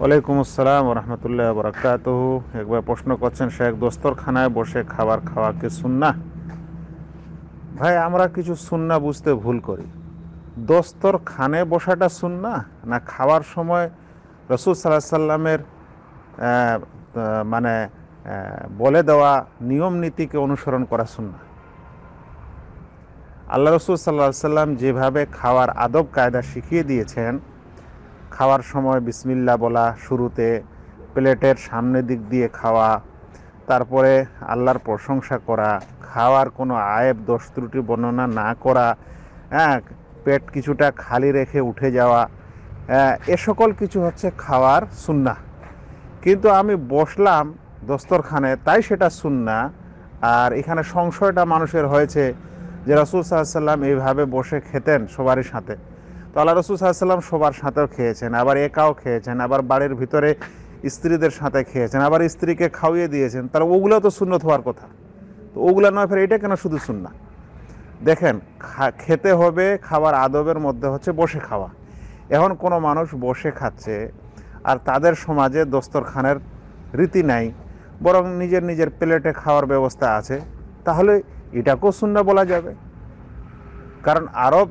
ওয়ালাইকুম আসসালাম রহমতুল্লাহ বরকাত একবার প্রশ্ন করছেন শেখ দোস্তরখানায় বসে খাবার খাওয়া কি সুন্না ভাই আমরা কিছু সুন্না বুঝতে ভুল করি দোস্তরখানে বসাটা সুন্না না খাওয়ার সময় রসুল সাল্লাহ সাল্লামের মানে বলে দেওয়া নিয়ম নীতিকে অনুসরণ করা সুন্না আল্লাহ রসুল সাল্লাহ সাল্লাম যেভাবে খাওয়ার আদব কায়দা শিখিয়ে দিয়েছেন খাওয়ার সময় বিসমিল্লা বলা শুরুতে প্লেটের সামনে দিক দিয়ে খাওয়া তারপরে আল্লাহর প্রশংসা করা খাওয়ার কোনো আয়েব দোষ ত্রুটি বর্ণনা না করা হ্যাঁ পেট কিছুটা খালি রেখে উঠে যাওয়া হ্যাঁ, এ সকল কিছু হচ্ছে খাওয়ার সুন্না কিন্তু আমি বসলাম দস্তরখানে তাই সেটা সুন্না আর এখানে সংশয়টা মানুষের হয়েছে যে রাসুল সাল্লাম এইভাবে বসে খেতেন সবারই সাথে তো আল্লাহ রসুল সাহাশাল্লাম সবার সাথেও খেয়েছেন আবার একাও খেয়েছেন আবার বাড়ির ভিতরে স্ত্রীদের সাথে খেয়েছেন আবার স্ত্রীকে খাওয়িয়ে দিয়েছেন তাহলে ওগুলো তো শূন্য হওয়ার কথা তো ওগুলো নয় ফের এটা কেন শুধু শূন্য দেখেন খেতে হবে খাবার আদবের মধ্যে হচ্ছে বসে খাওয়া এখন কোনো মানুষ বসে খাচ্ছে আর তাদের সমাজে দস্তরখানের রীতি নাই বরং নিজের নিজের প্লেটে খাওয়ার ব্যবস্থা আছে তাহলে এটাকেও শূন্য বলা যাবে কারণ আরব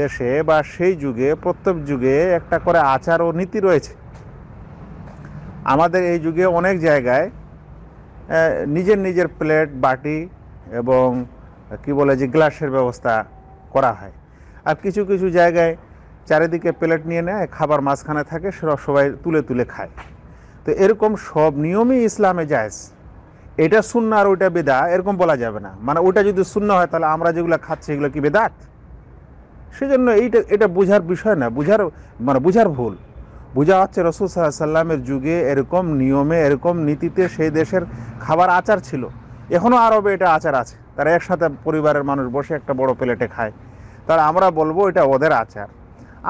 দেশে বা সেই যুগে প্রত্যেক যুগে একটা করে আচার ও নীতি রয়েছে আমাদের এই যুগে অনেক জায়গায় নিজের নিজের প্লেট বাটি এবং কি বলে যে গ্লাসের ব্যবস্থা করা হয় আর কিছু কিছু জায়গায় চারিদিকে প্লেট নিয়ে নেয় খাবার মাঝখানে থাকে সেটা সবাই তুলে তুলে খায় তো এরকম সব নিয়মই ইসলামে জায়জ এটা শূন্য আর ওইটা বেদা এরকম বলা যাবে না মানে ওইটা যদি শূন্য হয় তাহলে আমরা যেগুলো খাচ্ছি এগুলো কি বেদাত সেজন্য এইটা এটা বোঝার বিষয় না বুঝার মানে বুঝার ভুল বোঝা হচ্ছে রসুল সাল্লামের যুগে এরকম নিয়মে এরকম নীতিতে সেই দেশের খাবার আচার ছিল এখনও আরবে এটা আচার আছে তারা একসাথে পরিবারের মানুষ বসে একটা বড় প্লেটে খায় তারা আমরা বলবো এটা ওদের আচার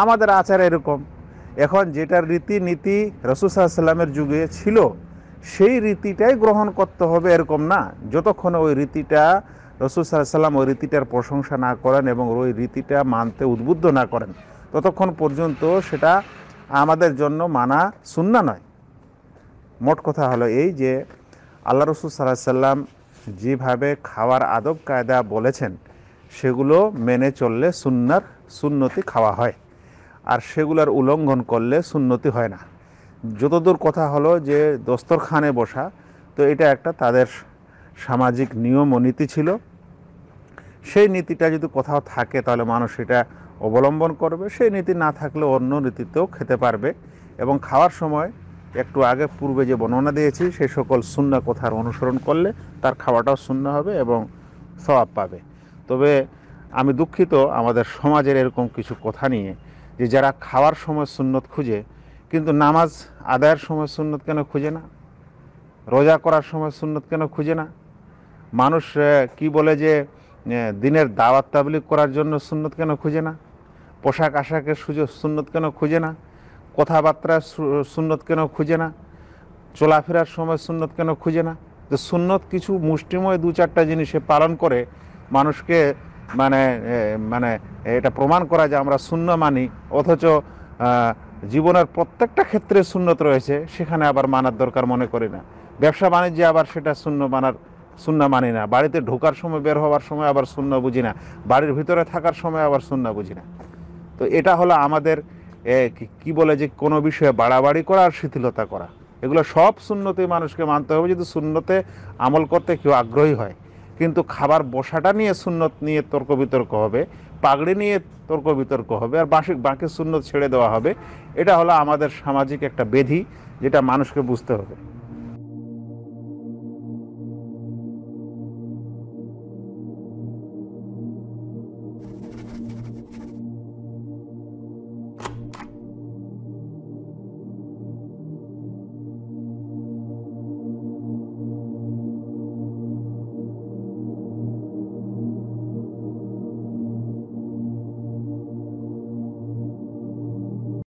আমাদের আচার এরকম এখন যেটার রীতিনীতি রসুল সাল্লামের যুগে ছিল সেই রীতিটাই গ্রহণ করতে হবে এরকম না যতক্ষণ ওই রীতিটা রসুল সাল্লাহ সাল্লাম ওই রীতিটার প্রশংসা না করেন এবং ওই রীতিটা মানতে উদ্বুদ্ধ না করেন ততক্ষণ পর্যন্ত সেটা আমাদের জন্য মানা শূন্য নয় মোট কথা হলো এই যে আল্লাহ রসুল সাল্লাহ সাল্লাম যেভাবে খাওয়ার আদব কায়দা বলেছেন সেগুলো মেনে চললে সুন্নার সুন্নতি খাওয়া হয় আর সেগুলোর উল্লঙ্ঘন করলে সুন্নতি হয় না যতদূর কথা হলো যে দস্তরখানে বসা তো এটা একটা তাদের সামাজিক নিয়ম ও নীতি ছিল সেই নীতিটা যদি কোথাও থাকে তাহলে মানুষ এটা অবলম্বন করবে সেই নীতি না থাকলে অন্য নীতিতেও খেতে পারবে এবং খাওয়ার সময় একটু আগে পূর্বে যে বর্ণনা দিয়েছি সেই সকল শূন্য কথার অনুসরণ করলে তার খাওয়াটাও শূন্য হবে এবং স্বভাব পাবে তবে আমি দুঃখিত আমাদের সমাজের এরকম কিছু কথা নিয়ে যে যারা খাওয়ার সময় সুন্নত খুঁজে কিন্তু নামাজ আদায়ের সময় সুন্নত কেন খুঁজে না রোজা করার সময় সুন্নত কেন খুঁজে না মানুষ কি বলে যে দিনের দাওয়াত তাবলিক করার জন্য সুন্নত কেন খুঁজে না পোশাক আশাকের সুযোগ সুন্নত কেন খুঁজে না কথাবার্তার সুন্নত কেন খুঁজে না চলাফেরার সময় সুন্নত কেন খুঁজে না তো সুন্নত কিছু মুষ্টিময় দু চারটা জিনিসে পালন করে মানুষকে মানে মানে এটা প্রমাণ করা যে আমরা শূন্য মানি অথচ জীবনের প্রত্যেকটা ক্ষেত্রে শূন্যত রয়েছে সেখানে আবার মানার দরকার মনে করি না ব্যবসা বাণিজ্যে আবার সেটা শূন্য মানার সুন্না মানি না বাড়িতে ঢোকার সময় বের হওয়ার সময় আবার সুন্না বুঝি না বাড়ির ভিতরে থাকার সময় আবার সুন্না বুঝি না তো এটা হলো আমাদের কি বলে যে কোনো বিষয়ে বাড়াবাড়ি করা আর শিথিলতা করা এগুলো সব শূন্যতে মানুষকে মানতে হবে যদি শূন্যতে আমল করতে কেউ আগ্রহী হয় কিন্তু খাবার বসাটা নিয়ে শূন্যত নিয়ে তর্ক বিতর্ক হবে পাগড়ি নিয়ে তর্ক বিতর্ক হবে আর বাসিক বাঁকে শূন্যত ছেড়ে দেওয়া হবে এটা হলো আমাদের সামাজিক একটা বেধি যেটা মানুষকে বুঝতে হবে